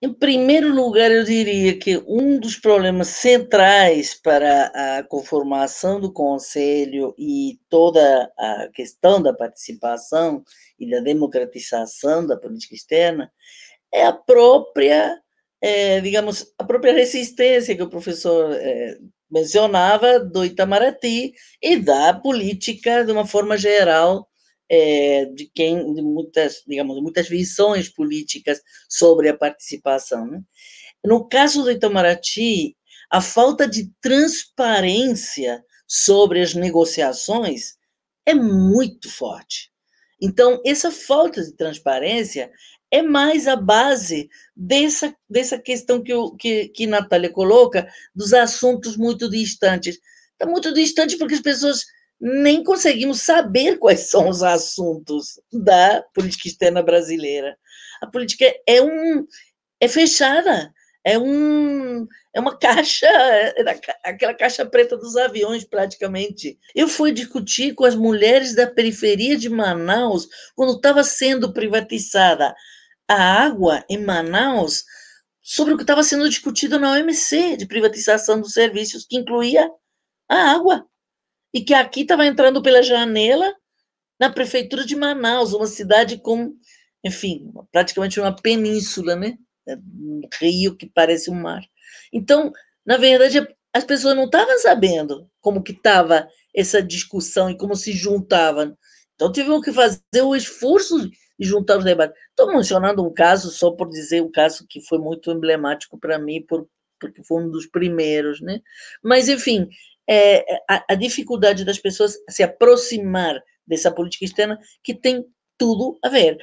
Em primeiro lugar, eu diria que um dos problemas centrais para a conformação do Conselho e toda a questão da participação e da democratização da política externa é a própria, é, digamos, a própria resistência que o professor é, mencionava do Itamaraty e da política de uma forma geral é, de quem de muitas digamos muitas visões políticas sobre a participação. Né? No caso do Itamaraty, a falta de transparência sobre as negociações é muito forte. Então, essa falta de transparência é mais a base dessa, dessa questão que, que, que Natália coloca, dos assuntos muito distantes. Está muito distante porque as pessoas nem conseguimos saber quais são os assuntos da política externa brasileira. A política é um é fechada, é um é uma caixa, é aquela caixa preta dos aviões praticamente. Eu fui discutir com as mulheres da periferia de Manaus quando estava sendo privatizada a água em Manaus sobre o que estava sendo discutido na OMC de privatização dos serviços que incluía a água e que aqui estava entrando pela janela na prefeitura de Manaus, uma cidade com, enfim, praticamente uma península, né? É um rio que parece um mar. Então, na verdade, as pessoas não estavam sabendo como que estava essa discussão e como se juntavam. Então, tivemos que fazer o esforço e juntar os debates. Estou mencionando um caso só por dizer um caso que foi muito emblemático para mim, por, porque foi um dos primeiros, né? Mas enfim, é, a, a dificuldade das pessoas se aproximar dessa política externa que tem tudo a ver